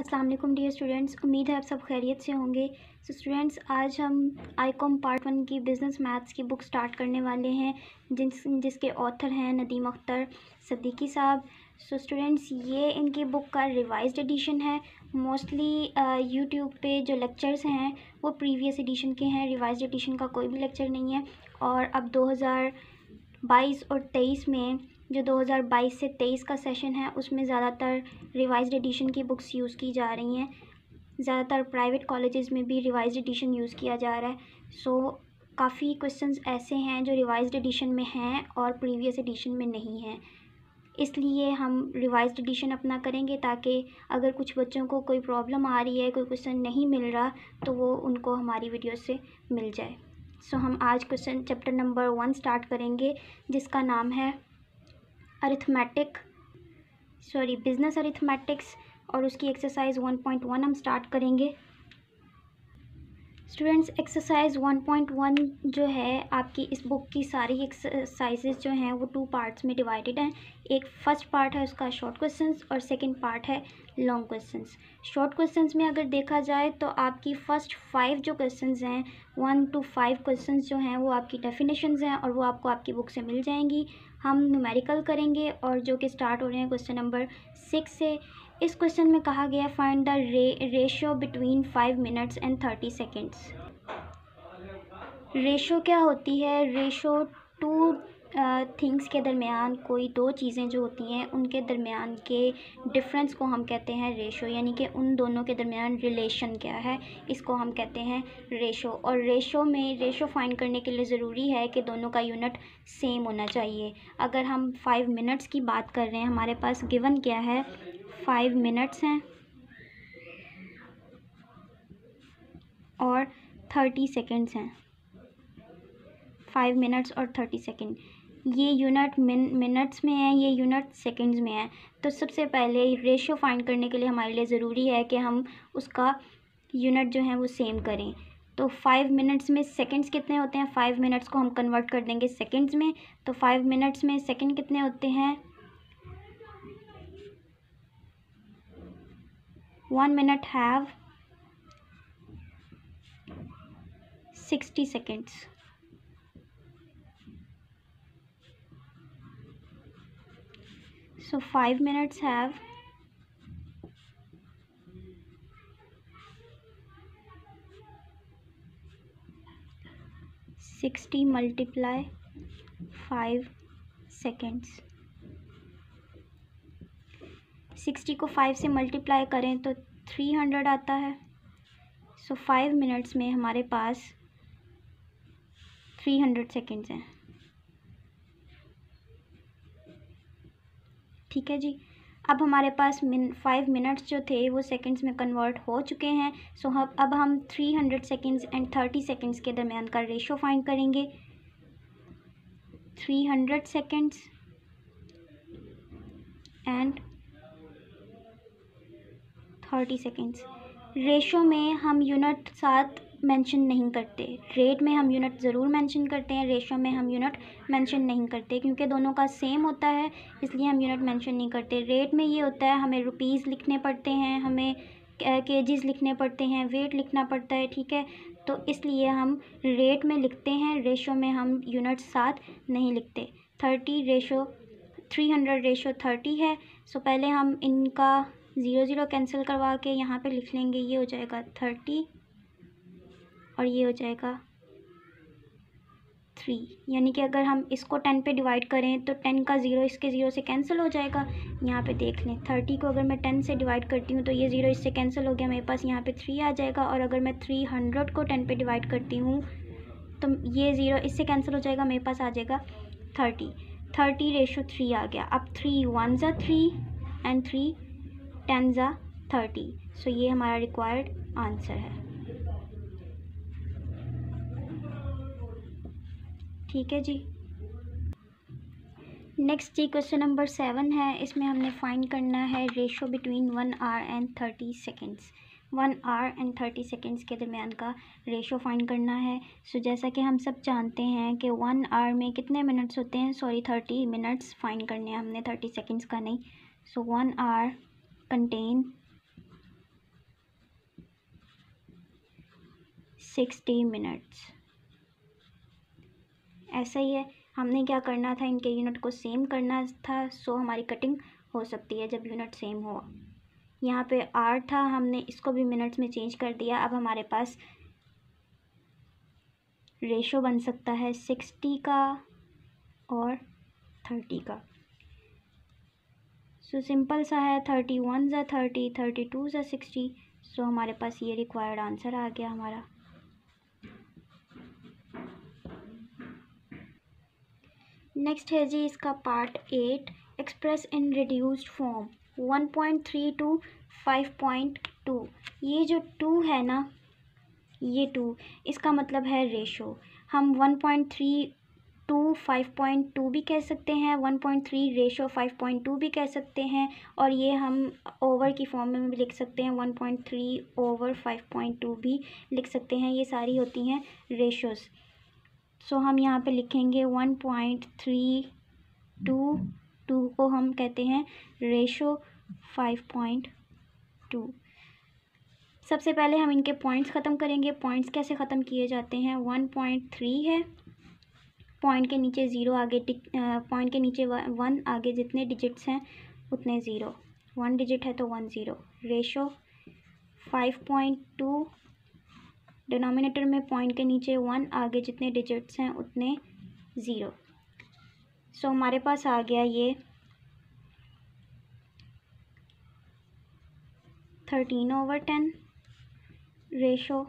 अस्सलाम वालेकुम dear students उम्मीद है आप सब खैरियत से होंगे सो स्टूडेंट्स आज हम आई कॉम पार्ट वन की बिज़नेस मैथ्स की बुक स्टार्ट करने वाले हैं जिन जिसके ऑथर हैं नदीम अख्तर सदीक़ी साहब सो स्टूडेंट्स ये इनकी बुक का रिवाइज एडिशन है मोस्टली यूट्यूब पे जो लेक्चर्स हैं वो प्रीवियस एडिशन के हैं रिवाइज एडिशन का कोई भी लेक्चर नहीं है और अब दो बाईस और तेईस में जो 2022 से 23 का सेशन है उसमें ज़्यादातर रिवाइज एडिशन की बुक्स यूज़ की जा रही हैं ज़्यादातर प्राइवेट कॉलेजेस में भी रिवाइज एडिशन यूज़ किया जा रहा है सो so, काफ़ी क्वेश्चंस ऐसे हैं जो रिवाइज एडिशन में हैं और प्रीवियस एडिशन में नहीं हैं इसलिए हम रिवाइज एडिशन अपना करेंगे ताकि अगर कुछ बच्चों को कोई प्रॉब्लम आ रही है कोई क्वेश्चन नहीं मिल रहा तो वो उनको हमारी वीडियो से मिल जाए सो so, हम आज question chapter number one start करेंगे जिसका नाम है अरिथमेटिक सॉरी बिजनेस अरिथमेटिक्स और उसकी एक्सरसाइज 1.1 हम स्टार्ट करेंगे स्टूडेंट्स एक्सरसाइज 1.1 जो है आपकी इस बुक की सारी एक्सरसाइजेज जो हैं वो टू पार्ट्स में डिवाइडेड हैं एक फर्स्ट पार्ट है उसका शॉर्ट क्वेश्चंस और सेकंड पार्ट है लॉन्ग क्वेश्चंस शॉर्ट क्वेश्चंस में अगर देखा जाए तो आपकी फ़र्स्ट फाइव जो क्वेश्चंस हैं वन टू फाइव क्वेश्चंस जो हैं वो आपकी डेफिनेशन हैं और वो आपको आपकी बुक से मिल जाएंगी हम न्यूमेरिकल करेंगे और जो कि स्टार्ट हो रहे हैं क्वेश्चन नंबर सिक्स से इस क्वेश्चन में कहा गया फाइंड द रे ratio between five minutes and thirty seconds ratio क्या होती है रेशो टू थिंग्स के दरमियान कोई दो चीज़ें जो होती हैं उनके दरमियान के डिफरेंस को हम कहते हैं रेशो यानी कि उन दोनों के दरमियान रिलेशन क्या है इसको हम कहते हैं रेशो और रेशो में रेशो फाइंड करने के लिए ज़रूरी है कि दोनों का यूनिट सेम होना चाहिए अगर हम फाइव मिनट्स की बात कर रहे हैं हमारे पास गिवन क्या है फाइव मिनट्स हैं और थर्टी सेकेंड्स हैं फाइव मिनट्स और थर्टी सेकेंड ये यूनिट मिनट्स में है ये यूनिट सेकंड्स में है तो सबसे पहले रेशियो फाइंड करने के लिए हमारे लिए ज़रूरी है कि हम उसका यूनिट जो है वो सेम करें तो फाइव मिनट्स में सेकंड्स कितने होते हैं फाइव मिनट्स को हम कन्वर्ट कर देंगे सेकंड्स में तो फाइव मिनट्स में सेकंड कितने होते हैं one minute have sixty seconds so 5 minutes have Sixty multiply five seconds. Sixty को फाइव से मल्टीप्लाई करें तो थ्री हंड्रेड आता है सो फाइव मिनट्स में हमारे पास थ्री हंड्रेड सेकेंड्स हैं ठीक है जी अब हमारे पास मिन फाइव मिनट्स जो थे वो सेकंड्स में कन्वर्ट हो चुके हैं सो हम अब हम three hundred seconds and thirty seconds के दरमियान का रेशो फाइंड करेंगे three hundred seconds and thirty seconds ratio में हम यूनिट सात मेंशन नहीं करते रेट में हम यूनिट ज़रूर मेंशन करते हैं रेशो में हम यूनिट मेंशन नहीं करते क्योंकि दोनों का सेम होता है इसलिए हम यूनिट मेंशन नहीं करते रेट में ये होता है हमें रुपीज़ लिखने पड़ते हैं हमें केजीज़ लिखने पड़ते हैं वेट लिखना पड़ता है ठीक है तो इसलिए हम रेट में लिखते हैं रेशो में हम यूनिट साथ नहीं लिखते thirty ratio three hundred ratio thirty है सो पहले हम इनका ज़ीरो ज़ीरो कैंसिल करवा के यहाँ पे लिख लेंगे ये हो जाएगा थर्टी और ये हो जाएगा थ्री यानी कि अगर हम इसको टेन पे डिवाइड करें तो टेन का ज़ीरो इसके ज़ीरो से कैंसिल हो जाएगा यहाँ पे देख लें थर्टी को अगर मैं टेन से डिवाइड करती हूँ तो ये ज़ीरो इससे कैंसिल हो गया मेरे पास यहाँ पे थ्री आ जाएगा और अगर मैं थ्री हंड्रेड को टेन पे डिवाइड करती हूँ तो ये ज़ीरो इससे कैंसिल हो जाएगा मेरे पास आ जाएगा थर्टी थर्टी रेशो थ्री आ गया अब थ्री वन ज़ा थ्री एंड थ्री टेन ज़ा थर्टी सो ये हमारा रिक्वायर्ड आंसर है ठीक है जी नेक्स्ट जी क्वेश्चन नंबर सेवन है इसमें हमने फाइंड करना है ratio between one hour and thirty seconds one hour and thirty seconds के दरमियान का रेशो फाइंड करना है सो so, जैसा कि हम सब जानते हैं कि वन आर में कितने मिनट्स होते हैं सॉरी थर्टी मिनट्स फाइंड करने हैं हमने थर्टी सेकेंड्स का नहीं so one hour contain sixty minutes ऐसा ही है हमने क्या करना था इनके यूनिट को सेम करना था सो हमारी कटिंग हो सकती है जब यूनिट सेम हो यहाँ पे आर था हमने इसको भी मिनट्स में चेंज कर दिया अब हमारे पास रेशो बन सकता है सिक्सटी का और थर्टी का सो so, सिंपल सा है थर्टी वन ज़ा थर्टी थर्टी टू ज़ा सिक्सटी सो हमारे पास ये रिक्वायर्ड आंसर आ गया हमारा नेक्स्ट है जी इसका part eight express in reduced form one point three two five point two ये जो टू है ना ये टू इसका मतलब है रेशो हम one point three two five point two भी कह सकते हैं one point three ratio five point two भी कह सकते हैं और ये हम ओवर की फॉर्म में भी लिख सकते हैं one point three over five point two भी लिख सकते हैं ये सारी होती हैं रेशोज़ सो हम यहाँ पे लिखेंगे one point three two two को हम कहते हैं रेशो फाइव पॉइंट टू सबसे पहले हम इनके पॉइंट्स ख़त्म करेंगे पॉइंट्स कैसे ख़त्म किए जाते हैं वन पॉइंट थ्री है पॉइंट के नीचे ज़ीरो आगे पॉइंट के नीचे वन आगे जितने डिजिट्स हैं उतने ज़ीरो वन डिजिट है तो one zero ratio five point two denominator में पॉइंट के नीचे वन आगे जितने डिजिट्स हैं उतने ज़ीरो सो so, हमारे पास आ गया ये thirteen over ten ratio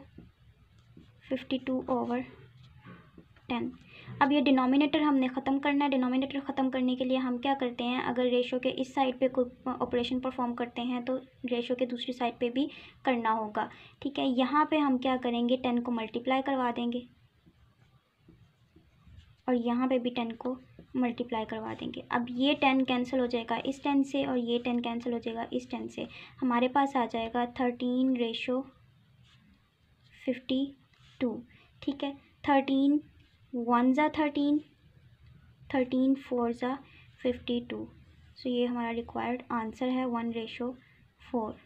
fifty two over ten अब ये डिनोमिनेटर हमने ख़त्म करना है डिनोमिनेटर ख़त्म करने के लिए हम क्या करते हैं अगर रेशो के इस साइड पे कोई ऑपरेशन परफॉर्म करते हैं तो रेशो के दूसरी साइड पे भी करना होगा ठीक है यहाँ पे हम क्या करेंगे टेन को मल्टीप्लाई करवा देंगे और यहाँ पे भी टेन को मल्टीप्लाई करवा देंगे अब ये टेन कैंसिल हो जाएगा इस टेन से और ये टेन कैंसिल हो जाएगा इस टेन से हमारे पास आ जाएगा थर्टीन रेशो फिफ्टी टू ठीक है थर्टीन वन ज़ा थर्टीन थर्टीन फोर ज़ा फिफ्टी टू सो ये हमारा रिक्वायर्ड आंसर है वन रेशो फोर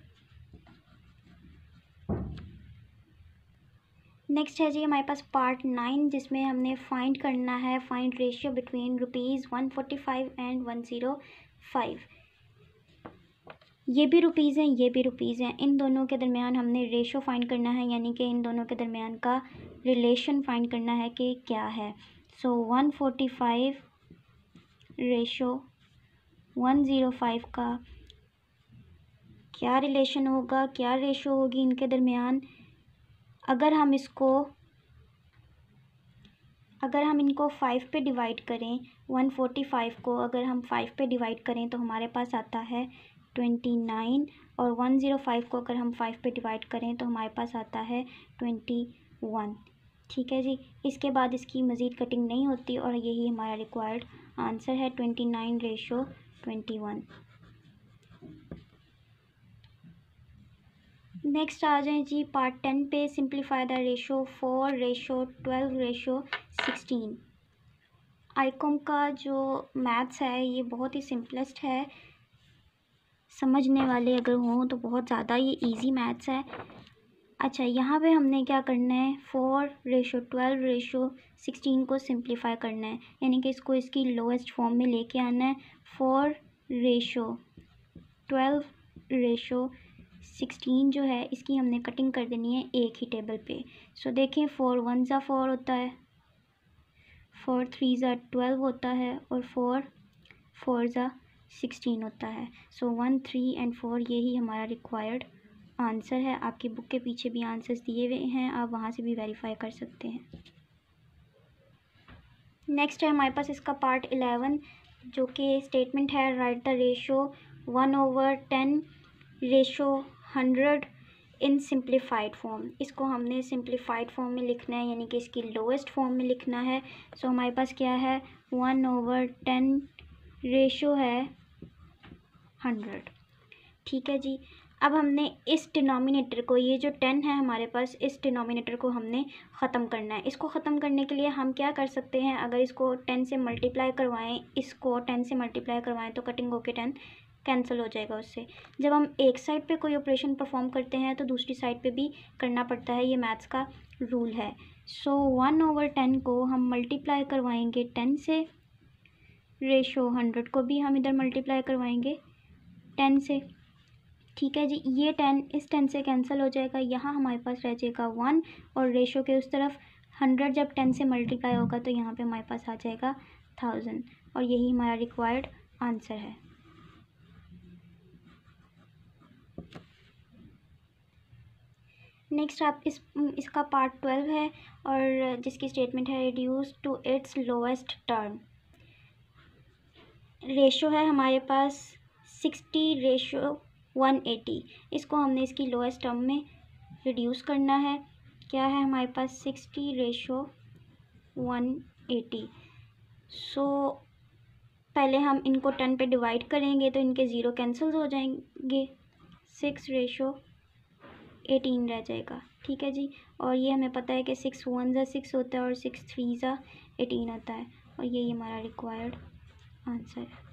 नेक्स्ट है जी हमारे पास पार्ट नाइन जिसमें हमने फाइंड करना है find ratio between rupees one forty five and one zero five ये भी रुपीज़ हैं ये भी रुपीज़ हैं इन दोनों के दरमियान हमने रेशो फाइंड करना है यानी कि इन दोनों के दरमियान का रिलेशन फाइंड करना है कि क्या है so one forty five ratio one zero five का क्या रिलेशन होगा क्या रेशो होगी इनके दरमियान अगर हम इसको अगर हम इनको फाइव पे डिवाइड करें वन फोटी फाइव को अगर हम फाइव पे डिवाइड करें तो हमारे पास आता है ट्वेंटी नाइन और वन ज़ीरो फाइव को अगर हम फाइव पे डिवाइड करें तो हमारे पास आता है ट्वेंटी वन ठीक है जी इसके बाद इसकी मज़ीद कटिंग नहीं होती और यही हमारा रिक्वायर्ड आंसर है twenty nine ratio twenty one next आ जाए जी पार्ट टेन पे simplify the ratio four ratio twelve ratio sixteen ICom का जो मैथ्स है ये बहुत ही सिंपलेस्ट है समझने वाले अगर हों तो बहुत ज़्यादा ये इजी मैथ्स है अच्छा यहाँ पे हमने क्या करना है four ratio twelve ratio sixteen को सिंप्लीफाई करना है यानी कि इसको इसकी लोएस्ट फॉर्म में लेके आना है four ratio twelve ratio sixteen जो है इसकी हमने कटिंग कर देनी है एक ही टेबल पे सो देखें फ़ोर वन ज़ा फोर होता है फ़ोर थ्री ज़ा ट्वेल्व होता है और फ़ोर फोर ज़ा सिक्सटीन होता है so one three and four यही हमारा रिक्वायर्ड आंसर है आपकी बुक के पीछे भी आंसर्स दिए हुए हैं आप वहाँ से भी वेरीफाई कर सकते हैं नेक्स्ट है हमारे पास इसका पार्ट एलेवन जो कि स्टेटमेंट है write the ratio one over ten ratio hundred in simplified form इसको हमने सिंप्लीफाइड फॉर्म में लिखना है यानी कि इसकी लोएस्ट फॉर्म में लिखना है सो so, हमारे पास क्या है वन ओवर टेन रेशो है हंड्रेड ठीक है जी अब हमने इस डिनोमिनेटर को ये जो टेन है हमारे पास इस डिनोमिनेटर को हमने ख़त्म करना है इसको ख़त्म करने के लिए हम क्या कर सकते हैं अगर इसको टेन से मल्टीप्लाई करवाएं इसको टेन से मल्टीप्लाई करवाएं तो कटिंग होके टेन कैंसिल हो जाएगा उससे जब हम एक साइड पे कोई ऑपरेशन परफॉर्म करते हैं तो दूसरी साइड पे भी करना पड़ता है ये मैथ्स का रूल है सो वन ओवर टेन को हम मल्टीप्लाई करवाएंगे टेन से रेशो हंड्रेड को भी हम इधर मल्टीप्लाई करवाएंगे टेन से ठीक है जी ये टेन इस टेन से कैंसिल हो जाएगा यहाँ हमारे पास रह जाएगा वन और रेशो के उस तरफ हंड्रेड जब टेन से मल्टीप्लाई होगा तो यहाँ पे हमारे पास आ जाएगा थाउजेंड और यही हमारा रिक्वायर्ड आंसर है नेक्स्ट आप इस इसका पार्ट ट्वेल्व है और जिसकी स्टेटमेंट है reduce to its lowest term ratio है हमारे पास सिक्सटी रेशो वन एटी इसको हमने इसकी लोएस्ट टर्म में रिड्यूस करना है क्या है हमारे पास sixty ratio one eighty so पहले हम इनको टेन पे डिवाइड करेंगे तो इनके ज़ीरो कैंसिल हो जाएंगे सिक्स रेशो एटीन रह जाएगा ठीक है जी और ये हमें पता है कि सिक्स वन ज़ा सिक्स होता है और सिक्स थ्री ज़ा एटीन होता है और यही हमारा रिक्वायर्ड आंसर है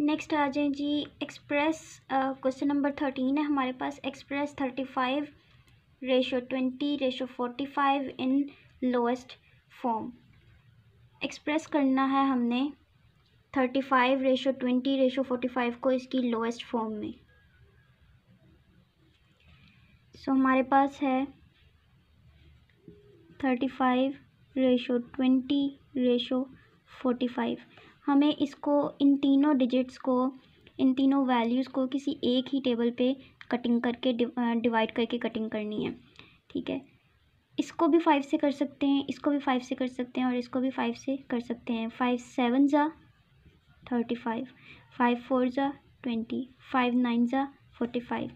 नेक्स्ट आ जाए जी एक्सप्रेस क्वेश्चन नंबर थर्टीन है हमारे पास express thirty five ratio twenty ratio forty five in lowest form express करना है हमने thirty five ratio twenty ratio forty five को इसकी लोएस्ट फॉर्म में सो so, हमारे पास है thirty five ratio twenty ratio forty five हमें इसको इन तीनों डिजिट्स को इन तीनों वैल्यूज़ को किसी एक ही टेबल पे कटिंग करके डिवाइड करके कटिंग करनी है ठीक है इसको भी फाइव से कर सकते हैं इसको भी फाइव से कर सकते हैं और इसको भी फाइव से कर सकते हैं फाइव सेवन ज़ा थर्टी फाइव फाइव फोर ज़ा ट्वेंटी फाइव नाइन ज़ा फोर्टी फाइव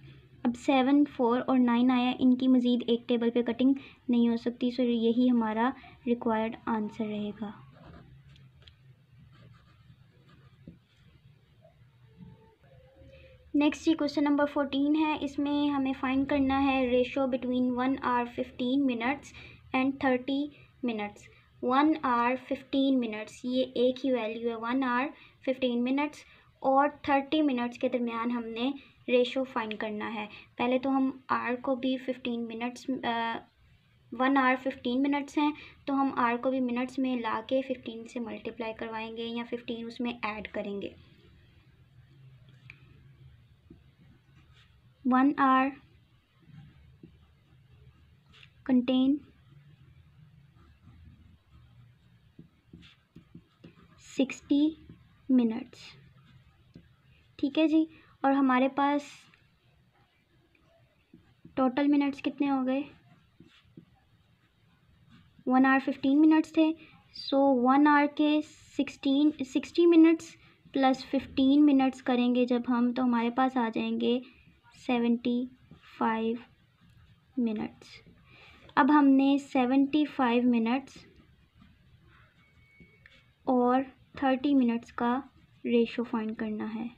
अब सेवन फोर और नाइन आया इनकी मज़ीद एक टेबल पे कटिंग नहीं हो सकती सो यही हमारा रिक्वायर्ड आंसर रहेगा नेक्स्ट ये क्वेश्चन नंबर फोर्टीन है इसमें हमें फाइंड करना है ratio between one hour fifteen minutes and thirty minutes one hour fifteen minutes ये एक ही वैल्यू है वन आर फिफ्टीन मिनट्स और थर्टी मिनट्स के दरमियान हमने रेशो फाइंड करना है पहले तो हम आर को भी fifteen minutes one hour fifteen minutes हैं तो हम आर को भी मिनट्स में ला के फिफ्टीन से मल्टीप्लाई करवाएंगे या फिफ्टीन उसमें ऐड करेंगे one hour contain sixty minutes ठीक है जी और हमारे पास टोटल मिनट्स कितने हो गए वन आर फिफ्टीन मिनट्स थे सो वन आर के sixteen sixty minutes plus fifteen minutes करेंगे जब हम तो हमारे पास आ जाएंगे सेवेंटी फाइव मिनट्स अब हमने सेवेंटी फाइव मिनट्स और थर्टी मिनट्स का रेशो फाइंड करना है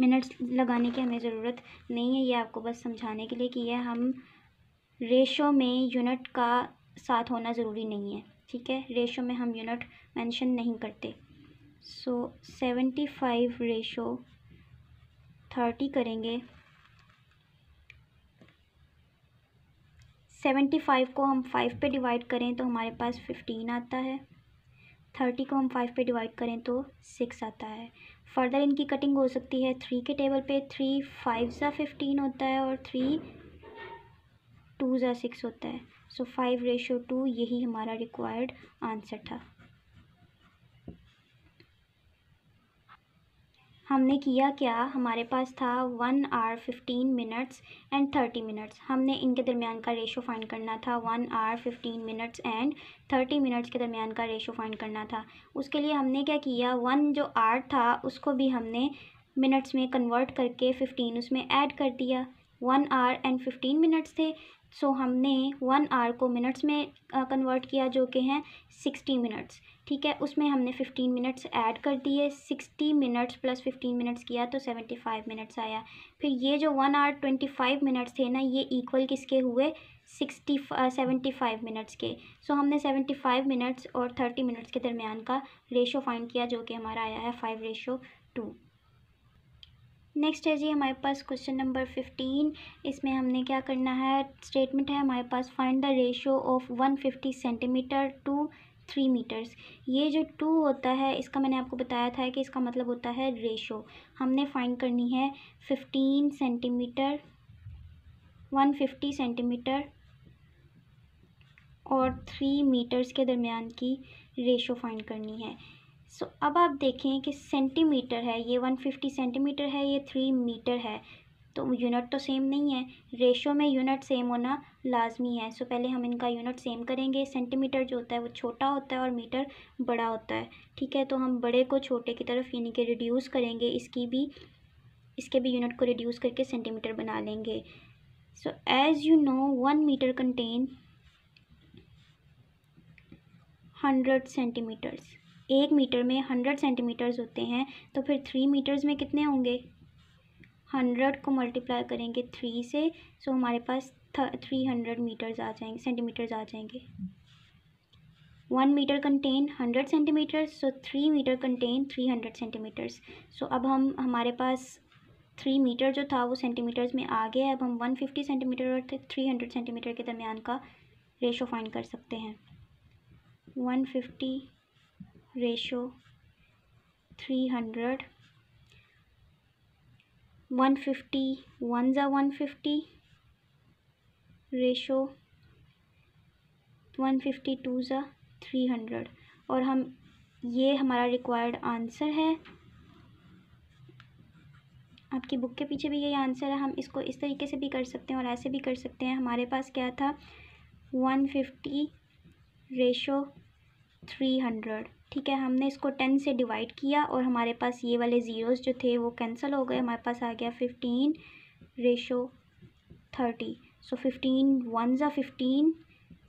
मिनट्स लगाने की हमें ज़रूरत नहीं है ये आपको बस समझाने के लिए कि यह हम रेशो में यूनिट का साथ होना ज़रूरी नहीं है ठीक है रेशो में हम यूनिट मेंशन नहीं करते so seventy five ratio thirty करेंगे सेवेंटी फाइव को हम फाइव पे डिवाइड करें तो हमारे पास फिफ्टीन आता है थर्टी को हम फाइव पे डिवाइड करें तो सिक्स आता है फर्दर इनकी कटिंग हो सकती है थ्री के टेबल पे थ्री फाइव ज़ा फिफ्टीन होता है और थ्री टू ज़ा सिक्स होता है सो फाइव रेशो टू यही हमारा रिक्वायर्ड आंसर था हमने किया क्या हमारे पास था one hour fifteen minutes and thirty minutes हमने इनके दरमियान का रेशो फाइंड करना था one hour fifteen minutes and thirty minutes के दरमियान का रेशो फाइंड करना था उसके लिए हमने क्या किया वन जो आर था उसको भी हमने मिनट्स में कन्वर्ट करके फ़िफ्टीन उसमें ऐड कर दिया one hour and fifteen minutes थे सो हमने वन आवर को मिनट्स में कन्वर्ट किया जो कि हैं सिक्सटी मिनट्स ठीक है उसमें हमने फिफ्टीन मिनट्स ऐड कर दिए sixty minutes plus fifteen minutes किया तो सेवेंटी फाइव मिनट्स आया फिर ये जो one hour twenty five minutes थे ना ये इक्वल किसके हुए सिक्सटी सेवेंटी फाइव मिनट्स के सो so, हमने सेवेंटी फाइव मिनट्स और थर्टी मिनट्स के दरमियान का रेशो फाइंड किया जो कि हमारा आया है फाइव रेशो टू नेक्स्ट है जी हमारे पास क्वेश्चन नंबर फिफ्टीन इसमें हमने क्या करना है स्टेटमेंट है हमारे पास find the ratio of one fifty centimetre to three metres ये जो टू होता है इसका मैंने आपको बताया था कि इसका मतलब होता है रेशो हमने फाइंड करनी है fifteen centimetre one fifty centimetre और थ्री मीटर्स के दरमियान की रेशो फाइंड करनी है सो so, अब आप देखें कि सेंटीमीटर है ये वन फिफ्टी सेंटीमीटर है ये थ्री मीटर है तो यूनिट तो सेम नहीं है रेशो में यूनिट सेम होना लाजमी है सो so, पहले हम इनका यूनिट सेम करेंगे सेंटीमीटर जो होता है वो छोटा होता है और मीटर बड़ा होता है ठीक है तो हम बड़े को छोटे की तरफ यानी कि रिड्यूस करेंगे इसकी भी इसके भी यूनिट को रिड्यूस करके सेंटीमीटर बना लेंगे so as you know one metre contain hundred centimetres एक मीटर में हंड्रेड सेंटीमीटर्स होते हैं तो फिर थ्री मीटर्स में कितने होंगे हंड्रेड को मल्टीप्लाई करेंगे थ्री से सो हमारे पास थ्री हंड्रेड मीटर्स आ जाएंगे सेंटीमीटर्स आ जाएंगे one metre contain hundred centimetres so three metre contain three hundred centimetres so अब हम हमारे पास थ्री मीटर जो था वो सेंटीमीटर्स में आ गया अब हम वन फिफ्टी सेंटीमीटर और थ्री हंड्रेड सेंटीमीटर के दरमियान का रेशो फाइंड कर सकते हैं one fifty ratio three hundred one fifty one ज़ा one fifty ratio one fifty two ज़ा थ्री हंड्रेड और हम ये हमारा रिक्वायर्ड आंसर है आपकी बुक के पीछे भी यही आंसर है हम इसको इस तरीके से भी कर सकते हैं और ऐसे भी कर सकते हैं हमारे पास क्या था one fifty ratio three hundred ठीक है हमने इसको टेन से डिवाइड किया और हमारे पास ये वाले ज़ीरोज़ जो थे वो कैंसिल हो गए हमारे पास आ गया fifteen ratio thirty so fifteen one ज़ा फिफ्टीन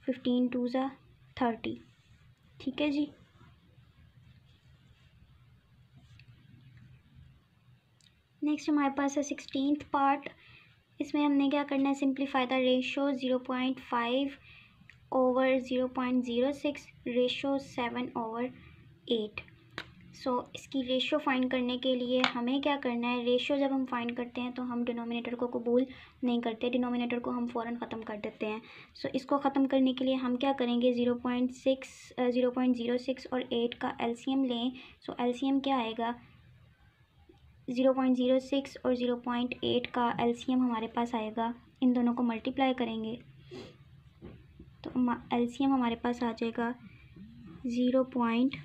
फिफ्टीन टू ज़ा थर्टी ठीक है जी नेक्स्ट हमारे पास है सिक्सटीन पार्ट इसमें हमने क्या करना है simplify the ratio zero point five over zero point zero six ratio seven over eight so so, इसकी रेशियो फाइंड करने के लिए हमें क्या करना है रेशियो जब हम फाइंड करते हैं तो हम डिनोमिनेटर को कबूल नहीं करते डिनोमिनेटर को हम फ़ौर ख़त्म कर देते हैं सो so, इसको ख़त्म करने के लिए हम क्या करेंगे zero point six zero point zero six और एट का एलसीएम लें सो so, एलसीएम क्या आएगा ज़ीरो पॉइंट ज़ीरो सिक्स और ज़ीरो पॉइंट एट का एलसीएम हमारे पास आएगा इन दोनों को मल्टीप्लाई करेंगे तो एलसीएम हमारे पास आ जाएगा ज़ीरो पॉइंट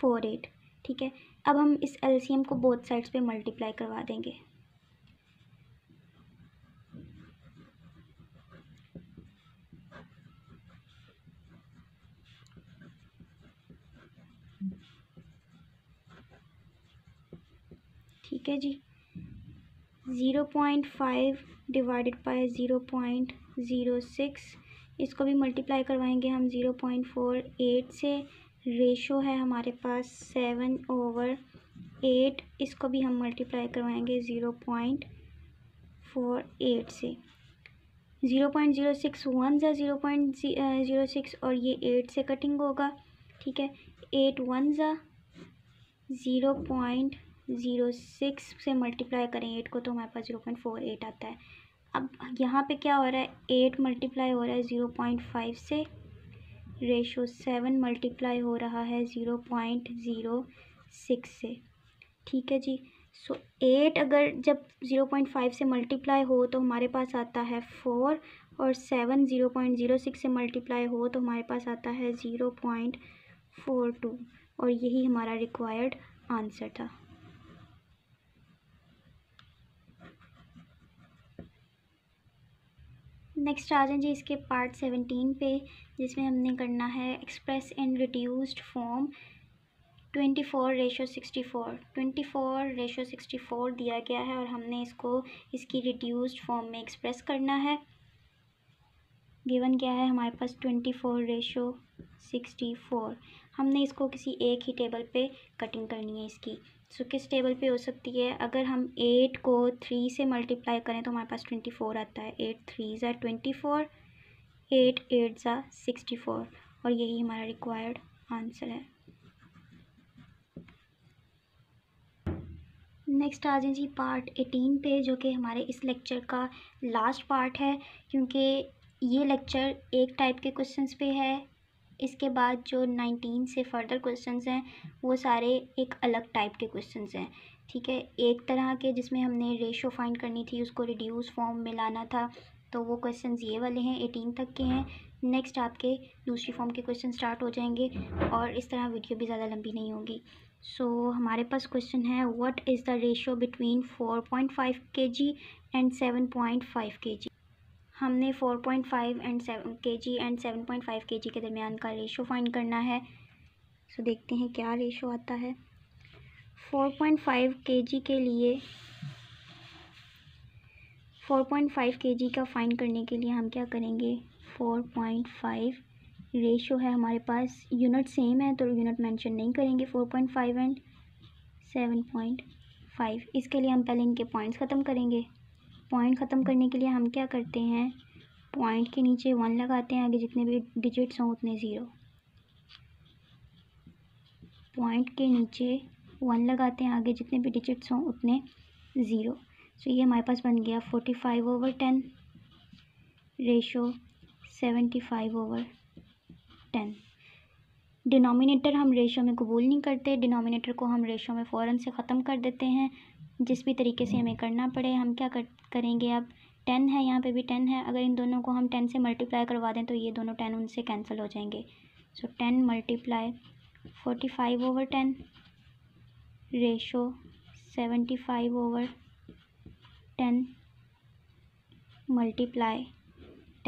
फोर एट ठीक है अब हम इस एल को बोथ साइड्स पे मल्टीप्लाई करवा देंगे ठीक है जी zero point five divided by zero point zero six इसको भी मल्टीप्लाई करवाएंगे हम ज़ीरो पॉइंट फोर एट से रेशो है हमारे पास सेवन ओवर एट इसको भी हम मल्टीप्लाई करवाएंगे ज़ीरो पॉइंट फोर एट से zero point zero six one ज़ा ज़ीरो पॉइंट ज़ीरो सिक्स और ये एट से कटिंग होगा ठीक है एट वन ज़ा ज़ीरो पॉइंट ज़ीरो सिक्स से मल्टीप्लाई करें एट को तो हमारे पास ज़ीरो पॉइंट फोर एट आता है अब यहाँ पे क्या हो रहा है एट मल्टीप्लाई हो रहा है ज़ीरो पॉइंट फाइव से रेशो सेवन मल्टीप्लाई हो रहा है ज़ीरो पॉइंट ज़ीरो सिक्स से ठीक है जी सो एट अगर जब ज़ीरो पॉइंट फाइव से मल्टीप्लाई हो तो हमारे पास आता है फोर और seven zero point zero six से मल्टीप्लाई हो तो हमारे पास आता है ज़ीरो पॉइंट फोर टू और यही हमारा रिक्वायर्ड आंसर था नेक्स्ट आ जाए जी इसके पार्ट सेवनटीन पे जिसमें हमने करना है express and reduced form twenty four ratio sixty four twenty four ratio sixty four दिया गया है और हमने इसको इसकी रिड्यूस्ड फॉर्म में एक्सप्रेस करना है गिवन क्या है हमारे पास twenty four ratio sixty four हमने इसको किसी एक ही टेबल पे कटिंग करनी है इसकी सो so, किस टेबल पे हो सकती है अगर हम एट को थ्री से मल्टीप्लाई करें तो हमारे पास ट्वेंटी फोर आता है एट थ्री ज़ार ट्वेंटी फोर एट एट ज़ा सिक्सटी फोर और यही हमारा रिक्वायर्ड आंसर है नेक्स्ट आ जाए जी पार्ट एटीन पे जो कि हमारे इस लेक्चर का लास्ट पार्ट है क्योंकि ये लेक्चर एक टाइप के क्वेश्चंस पे है इसके बाद जो नाइनटीन से फर्दर क्वेश्चंस हैं वो सारे एक अलग टाइप के क्वेश्चंस हैं ठीक है एक तरह के जिसमें हमने रेशो फाइंड करनी थी उसको रिड्यूस फॉर्म में लाना था तो वो क्वेश्चन ये वाले हैं एटीन तक के हैं नेक्स्ट आपके दूसरी फॉर्म के क्वेश्चन स्टार्ट हो जाएंगे और इस तरह वीडियो भी ज़्यादा लंबी नहीं होगी सो so, हमारे पास क्वेश्चन है what is the ratio between 4.5 KG and 7.5 KG हमने 4.5 एंड 7 केजी एंड 7.5 केजी के दरमियान का रेशो फाइंड करना है सो so, देखते हैं क्या रेशो आता है 4.5 केजी के लिए फोर पॉइंट फाइव के जी का फाइन करने के लिए हम क्या करेंगे फोर पॉइंट फाइव रेशो है हमारे पास यूनिट सेम है तो यूनिट मेंशन नहीं करेंगे four point five and seven point five इसके लिए हम पहले इनके पॉइंट्स ख़त्म करेंगे पॉइंट ख़त्म करने के लिए हम क्या करते हैं पॉइंट के नीचे वन लगाते हैं आगे जितने भी डिजिट्स हों उतने ज़ीरो पॉइंट के नीचे वन लगाते हैं आगे जितने भी डिजिट्स हों उतने ज़ीरो सो तो ये हमारे पास बन गया forty five over ten ratio seventy five over ten denominator हम रेशो में कबूल नहीं करते डिनोमिनेटर को हम रेशो में फ़ौरन से ख़त्म कर देते हैं जिस भी तरीके से हमें करना पड़े हम क्या कर करेंगे अब टेन है यहाँ पे भी टेन है अगर इन दोनों को हम टेन से मल्टीप्लाई करवा दें तो ये दोनों टेन उनसे कैंसिल हो जाएंगे so ten multiply forty five over ten ratio seventy five over ten multiply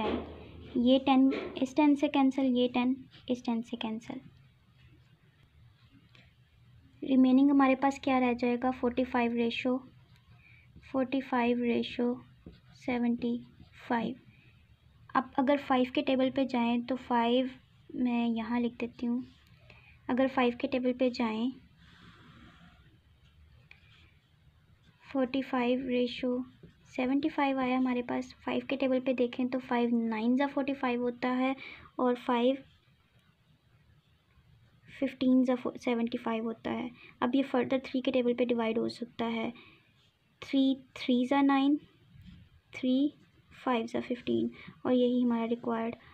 ten ये टेन इस टेन से कैंसिल ये टेन इस टेन से कैंसिल रिमेनिंग हमारे पास क्या रह जाएगा forty five ratio forty five ratio seventy five अब अगर फाइव के टेबल पे जाएं तो फाइव मैं यहाँ लिख देती हूँ अगर फाइव के टेबल पे जाएं forty five ratio seventy five आया हमारे पास फाइव के टेबल पे देखें तो फाइव नाइन ज़ा फोर्टी फाइव होता है और फाइव फिफ्टीन ज़ा सेवेंटी फाइव होता है अब ये फर्दर थ्री के टेबल पे डिवाइड हो सकता है थ्री थ्री ज़ा नाइन थ्री फाइव ज़ा फिफ्टीन और यही हमारा रिक्वायर्ड